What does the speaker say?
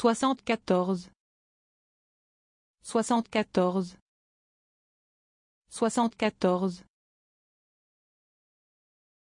soixante-quatorze, soixante-quatorze, soixante-quatorze,